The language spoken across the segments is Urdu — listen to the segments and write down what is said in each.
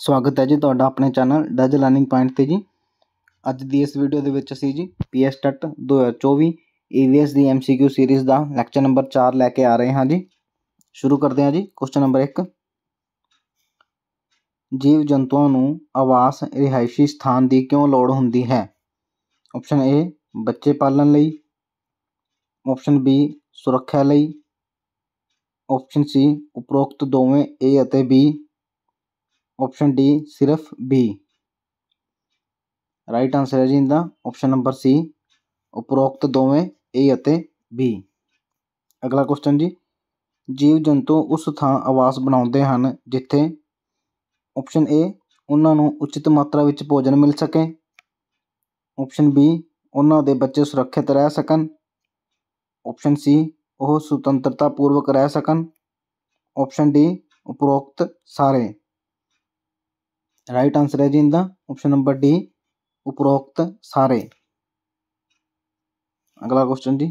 ਸਵਾਗਤ ਹੈ ਜੀ ਤੁਹਾਡਾ ਆਪਣੇ ਚੈਨਲ ਡਜ ਲਰਨਿੰਗ ਪੁਆਇੰਟ ਤੇ ਜੀ ਅੱਜ ਦੀ ਇਸ ਵੀਡੀਓ ਦੇ ਵਿੱਚ ਅਸੀਂ ਜੀ ਪੀਐਸ ਟਟ 2024 ਏਵੀਐਸ ਦੀ ਐਮਸੀਕਿਊ ਸੀਰੀਜ਼ ਦਾ ਲੈਕਚਰ ਨੰਬਰ 4 ਲੈ ਕੇ ਆ ਰਹੇ ਹਾਂ ਜੀ ਸ਼ੁਰੂ ਕਰਦੇ ਹਾਂ ਜੀ ਕੁਐਸਚਨ ਨੰਬਰ 1 ਜੀਵ ਜੰਤੂਆਂ ਨੂੰ ਆਵਾਸ ਰਿਹਾਇਸ਼ੀ ਸਥਾਨ ਦੀ ਕਿਉਂ ਲੋੜ ਹੁੰਦੀ ਹੈ ਆਪਸ਼ਨ A ਬੱਚੇ ਪਾਲਣ ਲਈ ਆਪਸ਼ਨ B ਸੁਰੱਖਿਆ ਲਈ ਆਪਸ਼ਨ C ਉਪਰੋਕਤ ਦੋਵੇਂ A ਅਤੇ B آپشن ڈی صرف بی رائٹ آنسر ہے جی آپشن نمبر سی اپروکت دو اگلا کوشچن جی جیو جنتو اس تھان آواز بنا جپشن اے انہوں اچت ماترا بوجن مل سکے آپشن بی انہوں کے بچے سرکت رہ سکشن سی وہ سوتنرتا پوروک رہ سکشن ڈی اپروکت سارے رائٹ آنسر ہے جی ان دا اوپشن نمبر ڈی اپروکت سارے اگلا کوشچن جی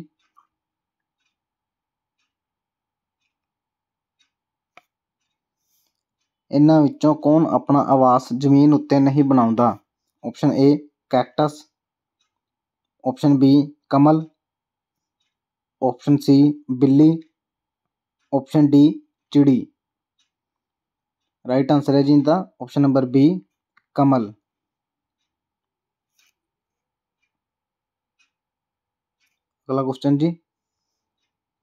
یہاں کون اپنا آواز زمین اتنے نہیں بنا option A cactus option B کمل آپشن سی بلی آپشن ڈی چڑی رائٹ آنسر ہے جیندہ اپشن نمبر بی کمل اگلا کوشچن جی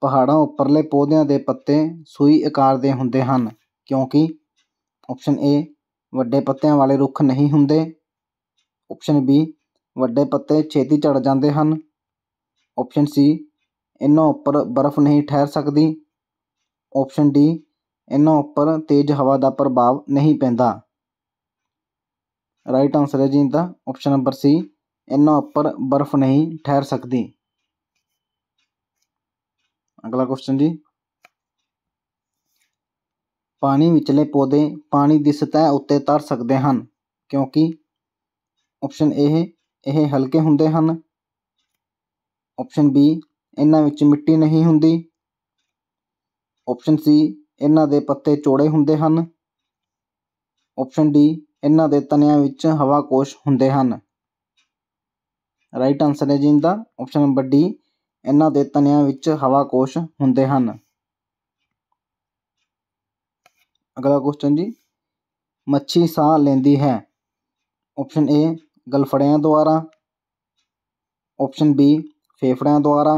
پہاڑوں اپرلے پودیاں دے پتے سوئی اکار دے ہندے ہن کیونکہ اپشن اے وڈے پتیا والے رکھ نہیں ہندے اپشن بی وڈے پتے چھتی چڑھ جاندے ہن اپشن سی انہوں اوپر برف نہیں ٹھہر سکتی اپشن ڈی انہوں اوپر تیز ہا کا پربھاؤ نہیں پہا رائٹ آنسر ہے جی آپشن نمبر سیوں اوپر برف نہیں ٹھہر سکتی اگلا کوشچن جی پانی پودے پانی کی سطح اتنے تر سکتے ہیں کیونکہ آپشن اے یہ ہلکے ہوں آپشن بیچ مٹی نہیں ہوں آپشن سی ਇਹਨਾਂ ਦੇ ਪੱਤੇ ਚੌੜੇ ਹੁੰਦੇ ਹਨ ਆਪਸ਼ਨ ਡੀ ਇਹਨਾਂ ਦੇ ਤਣਿਆਂ ਵਿੱਚ ਹਵਾ ਕੋਸ਼ ਹੁੰਦੇ ਹਨ ਰਾਈਟ ਆਨਸਰ ਹੈ ਜੀ ਇਹਦਾ ਆਪਸ਼ਨ ਨੰਬਰ ਡੀ ਇਹਨਾਂ ਦੇ ਤਣਿਆਂ ਵਿੱਚ ਹਵਾ ਕੋਸ਼ ਹੁੰਦੇ ਹਨ ਅਗਲਾ ਕੁਐਸਚਨ ਜੀ ਮੱਛੀ ਸਾਹ ਲੈਂਦੀ ਹੈ ਆਪਸ਼ਨ ਏ ਗਲਫੜਿਆਂ ਦੁਆਰਾ ਆਪਸ਼ਨ ਬੀ ਫੇਫੜਿਆਂ ਦੁਆਰਾ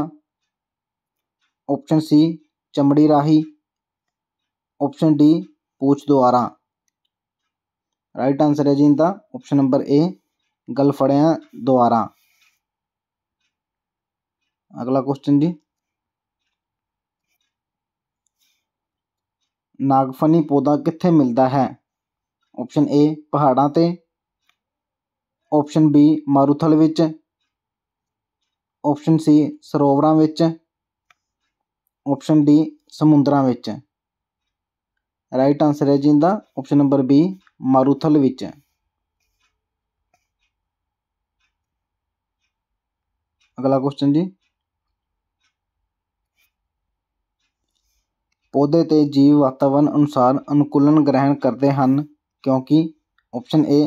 ਆਪਸ਼ਨ ਸੀ ਚਮੜੀ ਰਾਹੀਂ آپشن ڈی پوچھ دوارا رائٹ آنسر ہے جی ان کا آپشن نمبر اے گل فڑیا دوارا اگلا کوشچن جی ناگ فنی پودا کتنے ملتا ہے آپشن اے پہاڑا پہ آپشن بی ماروتھل آپشن سی سرووراں آپشن ڈی سمندرا ਰਾਈਟ ਆਨਸਰ ਹੈ ਜੀ ਇਹਦਾ ਆਪਸ਼ਨ ਨੰਬਰ ਬੀ ਮਾਰੂਥਲ ਵਿੱਚ ਅਗਲਾ ਕੁਐਸਚਨ ਜੀ ਪੌਦੇ ਤੇ ਜੀਵ ਵਾਤਾਵਰਣ ਅਨੁਸਾਰ ਅਨੁਕੂਲਨ ਗ੍ਰਹਿਣ ਕਰਦੇ ਹਨ ਕਿਉਂਕਿ ਆਪਸ਼ਨ ਏ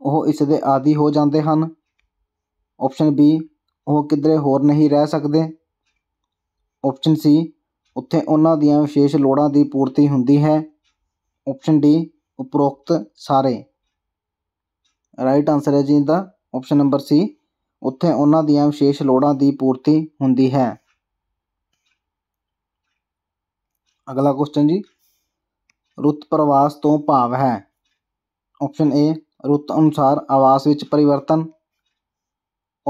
ਉਹ ਇਸ ਦੇ ਆਦੀ ਹੋ ਜਾਂਦੇ ਹਨ ਆਪਸ਼ਨ ਬੀ ਉਹ ਕਿਧਰੇ ਹੋਰ ਨਹੀਂ ਰਹਿ ਸਕਦੇ ਆਪਸ਼ਨ ਸੀ اتنے انہوں لوڑوں کی پورتی ہوں آپشن ڈی اپروکت سارے رائٹ آنسر ہے جی کا اپشن نمبر سی اتنے انشیش لوڑوں کی پورتی ہوں اگلا کوشچن جی رت پرواس تو بھاؤ ہے آپشن اے رت انوسار آواز پرتن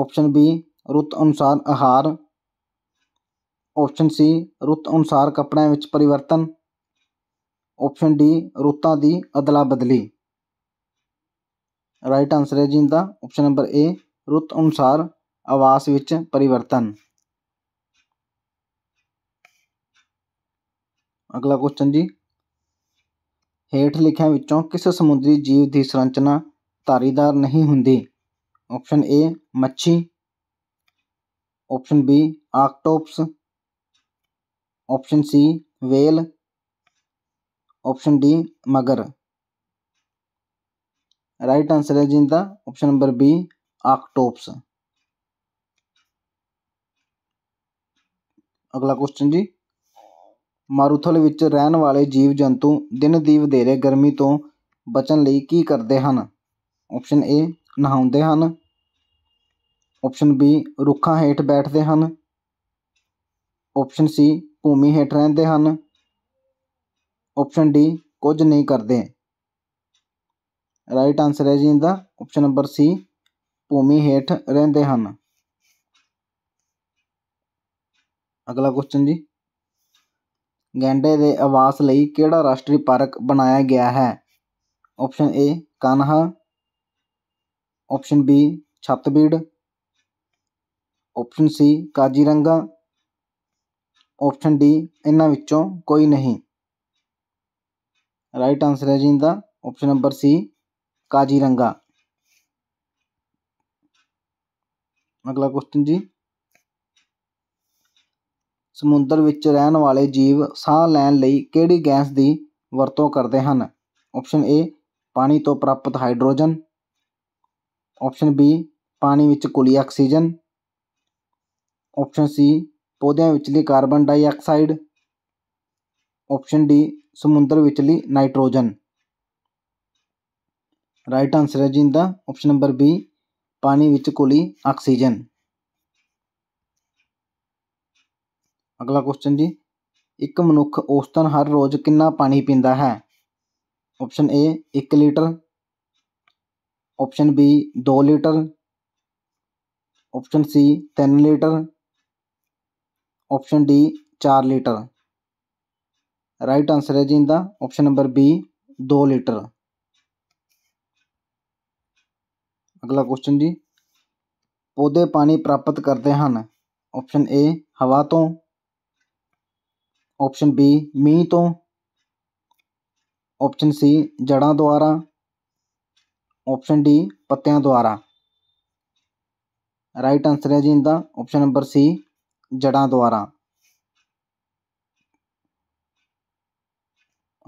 آپشن بی رت انسار آہار آپشن سی رت انوسار کپڑے پرتن آپشن ڈی رولا بدلی رائٹ آنسر ہے جی آپشن نمبر اے رت انوسار آواس پرتن اگلا کوشچن جی ہیٹ لکھیاں کس سمندری جیو کی سرچنا تاریدار نہیں ہوں آپشن اے مچھلی option B octopus option C whale option D मगर राइट आंसर है जी इनका ऑप्शन नंबर बी आकटोप्स ਅਗਲਾ ਕੁਐਸਚਨ ਜੀ ਮਾਰੂਥਲ ਵਿੱਚ ਰਹਿਣ ਵਾਲੇ ਜੀਵ ਜੰਤੂ ਦਿਨ ਦੀ ਵਧੇਰੇ ਗਰਮੀ ਤੋਂ ਬਚਣ ਲਈ ਕੀ ਕਰਦੇ ਹਨ ਆਪਸ਼ਨ ਏ ਨਹਾਉਂਦੇ ਹਨ ਆਪਸ਼ਨ ਬੀ ਰੁੱਖਾਂ ਹੇਠ ਬੈਠਦੇ ਹਨ ਆਪਸ਼ਨ ਸੀ ٹھ رہتے ہیں آپشن ڈی کچھ نہیں کرتے رائٹ آنسر ہے جی آپشن نمبر سی بھومی ہٹ رے اگلا کوشچن جی گینڈے کے آواس لیشٹری پارک بنایا گیا ہے آپشن اے کانہ آپشن بی چھت بھڑپشن سی کاجی رنگا آپشن ڈی ان کوئی نہیں رائٹ آنسر ہے جی آپشن نمبر سی کاجی رنگا اگلا کوشچن جی سمندر رہن والے جیو سا لینی گیس کی ورتوں کرتے ہیں آپشن اے پانی تو پراپت ہائیڈروجن آپشن بی پانی کلی آکسیجن آپشن سی پودیا carbon dioxide option D سمندر نائٹروجن رائٹ آنسر ہے جی آپشن نمبر بی پانی کو آکسیجن اگلا کوشچن جی ایک منک اوستن ہر روز کنا پانی پیتا ہے آپشن اے ایک لیٹر آپشن بی دو لیٹر آپشن سی تین لیٹر آپشن ڈی چار لیٹر رائٹ آنسر ہے جی ان دا آپشن نمبر بی دو لیٹر اگلا کوشچن جی پودے پانی پراپت کرتے ہیں آپشن اے ہوا تو آپشن بی می تو آپشن سی جڑاں دوارا آپشن ڈی پتیاں دوارا رائٹ آنسر ہے جی ان دا آپشن نمبر سی جڑا دوارا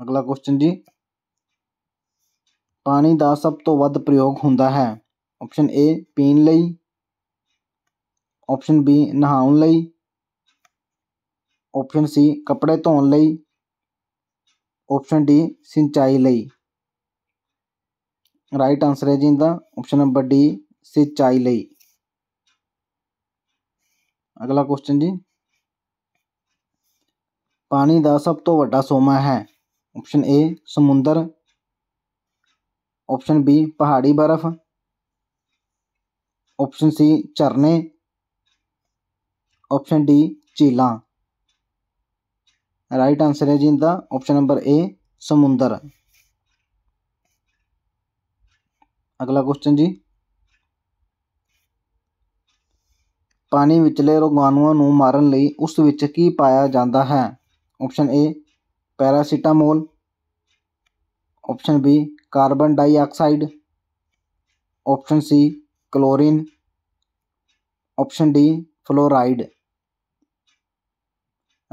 اگلا کوشچن جی پانی کا سب کو ود پریوگ ہوں آپشن اے پی آپشن بی نہاؤن آپشن سی کپڑے دھونے آپشن ڈی سچائی رائٹ آنسر ہے جیسا آپشن نمبر ڈی سچائی اگلا کوشچن جی پانی کا سب تو واٹا سوما ہے آپشن اے سمندر آپشن بی پہاڑی برف آپشن سی نے آپشن ڈی جھیل رائٹ آنسر ہے جیسا آپشن نمبر اے سمندر اگلا کوشچن جی پانی ولے روگاحو نارن لی پایا جاتا ہے option A paracetamol option B carbon dioxide option C chlorine option D fluoride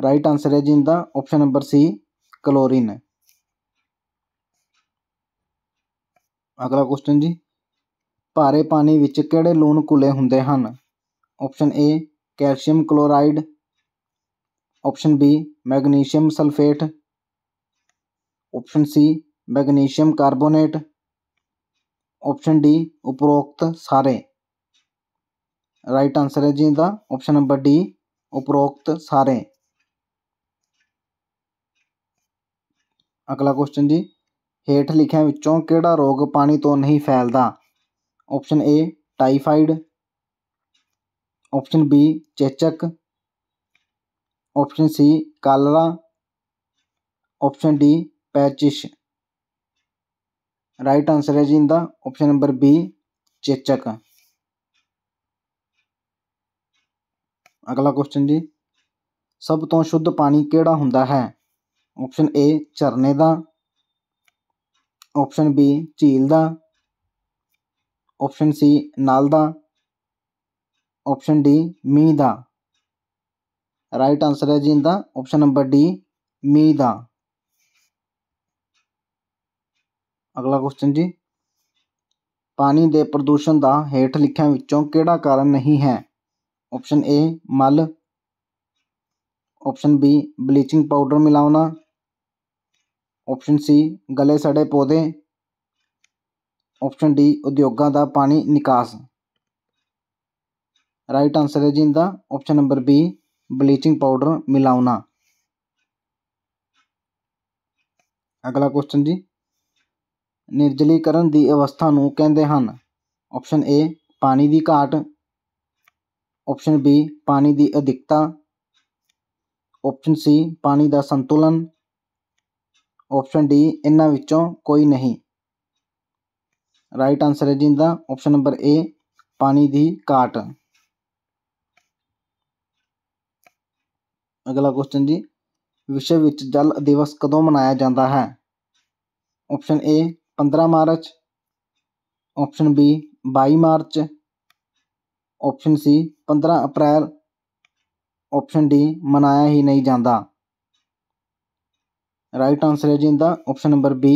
right answer ہے جی کا اوپشن نمبر سی کلورین اگلا کوشچن جی بھارے پانی لو کلے ہوں option A calcium chloride option B magnesium sulphate option C magnesium carbonate option D اپروکت سارے رائٹ آنسر ہے جی دا آپشن نمبر ڈی اپروکت سارے اگلا کوشچن جی ہیٹ وچوں کیڑا روگ پانی تو نہیں فیلتا option A typhoid option B چیچک option C cholera option D پیچش رائٹ آنسر ہے جی ان دا آپشن نمبر بی چیچک اگلا کوشچن جی سب تو شدھ پانی کہڑا ہوں آپشن اے ورنے کا آپشن بی جھیل کا آپشن سی نل کا آپشن ڈی می کا رائٹ آنسر ہے جی ان کا آپشن نمبر ڈی می کا اگلا کوشچن جی پانی کے پردوشن کا ہیٹ لکھنے کیڑا کارن نہیں ہے آپشن اے مل آپشن بی بلیچنگ پاؤڈر ملاشن سی گلے سڑے پودے آپشن ڈی ادیوگا کا پانی نکاس رائٹ آنسر ہے option number B bleaching powder ملا اگلا کوشچن جی نرجلی کرن دی اوستہ نو کہن دے ہن اپشن اے پانی دی کاٹ اپشن بی پانی دی ادکتا اپشن سی پانی دا سنتولن اپشن ڈی انہ وچوں کوئی نہیں رائٹ آنسر ہے اپشن نمبر اے پانی دی کاٹ اگلا کوشچن جی وشو جل دوس کدو منایا جا ہے آپشن اے پندرہ مارچ آپشن بی بائی مارچ آپشن سی پندرہ اپریل آپشن ڈی منایا ہی نہیں جا رائٹ آنسر ہے جی ان کا آپشن نمبر بی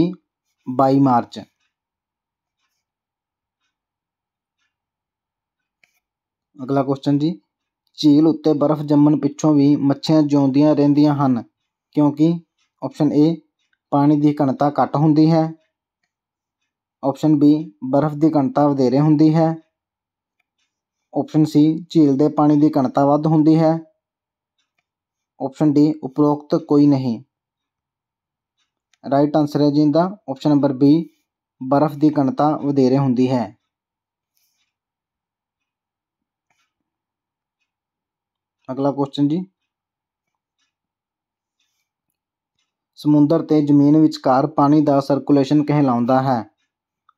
بائی مارچ اگلا کوشچن جی ਝੀਲ ਉੱਤੇ ਬਰਫ਼ ਜੰਮਣ ਪਿੱਛੋਂ ਵੀ ਮੱਛੀਆਂ ਜਿਉਂਦੀਆਂ ਰਹਿੰਦੀਆਂ ਹਨ ਕਿਉਂਕਿ ਆਪਸ਼ਨ ਏ ਪਾਣੀ ਦੀ ਘਣਤਾ ਘੱਟ ਹੁੰਦੀ ਹੈ ਆਪਸ਼ਨ ਬੀ ਬਰਫ਼ ਦੀ ਘਣਤਾ ਵਧੇਰੇ ਹੁੰਦੀ ਹੈ ਆਪਸ਼ਨ ਸੀ ਝੀਲ ਦੇ ਪਾਣੀ ਦੀ ਘਣਤਾ ਵੱਧ ਹੁੰਦੀ ਹੈ ਆਪਸ਼ਨ ਡੀ ਉਪਰੋਕਤ ਕੋਈ ਨਹੀਂ ਰਾਈਟ ਆਨਸਰ ਹੈ ਜੀ ਦਾ ਆਪਸ਼ਨ ਨੰਬਰ ਬੀ ਬਰਫ਼ ਦੀ ਘਣਤਾ ਵਧੇਰੇ ਹੁੰਦੀ ਹੈ اگلا کوشچن جی سمندر سے زمین بچار پانی کا سرکولیشن کہہ لا ہے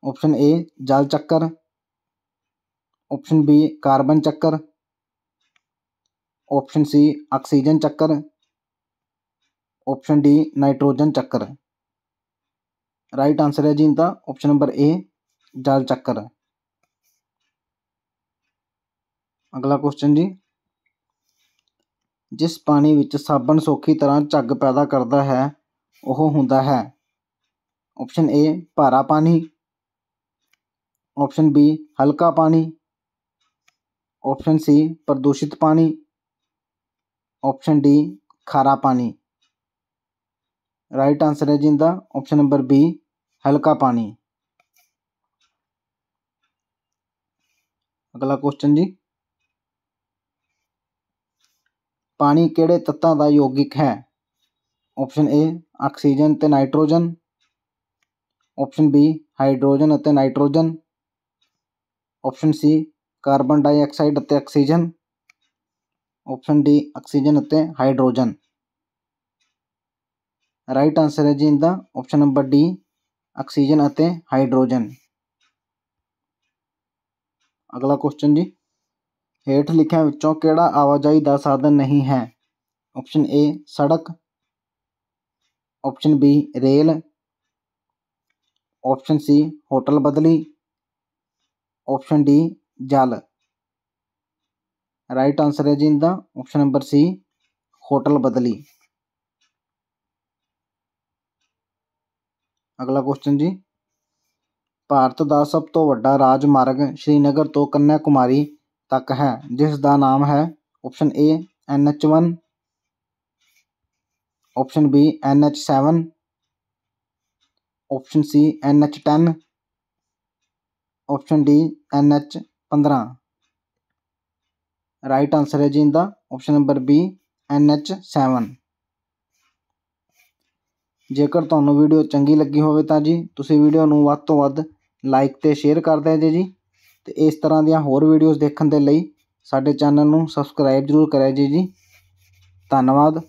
آپشن اے جل چکر آپشن بی کاربن چکر آپشن سی آکسیجن چکر آپشن ڈی نائٹروجن چکر رائٹ آنسر ہے جی کا اوپشن نمبر اے جل چکر اگلا کوشچن جی جس پانی سابن سوکھی طرح جگ پیدا کرتا ہے وہ ہوں آپشن اے پارا پانی آپشن بی ہلکا پانی آپشن سی پردوشت پانی آپشن ڈی خارا پانی رائٹ آنسر ہے جی آپشن نمبر بی ہلکا پانی اگلا کوشچن جی پانی کہڑے تتاں کا یوگک ہے option A oxygen nitrogen option B hydrogen nitrogen option C carbon dioxide اتنے oxygen option D oxygen hydrogen right answer ہے جی option number D oxygen hydrogen اگلا کوشچن جی ہیٹھ لکھیں وچوں کیڑا آواجائی دا سادن نہیں ہے اپشن اے سڑک option B rail option C ہوتل بدلی اپشن ڈی جال رائٹ آنسر ہے جی اپشن نمبر سی ہوتل بدلی اگلا کوششن جی پارت دا سب تو وڈا راج مارگ شری نگر تو کنیا کماری تک ہے جس کا نام ہے option A H one option B H seven option C H ten option D H پندرہ رائٹ آنسر ہے جی option number B H seven جن ویڈیو چنگی لگی ہو جی تھی ویڈیو ود تو ود لائک تو شیئر کر دیں جی جی ਤੇ ਇਸ ਤਰ੍ਹਾਂ ਦੀਆਂ ਹੋਰ ਵੀਡੀਓਜ਼ ਦੇਖਣ ਦੇ ਲਈ ਸਾਡੇ ਚੈਨਲ ਨੂੰ ਸਬਸਕ੍ਰਾਈਬ ਜ਼ਰੂਰ ਕਰਿਆ ਜੀ ਜੀ ਧੰਨਵਾਦ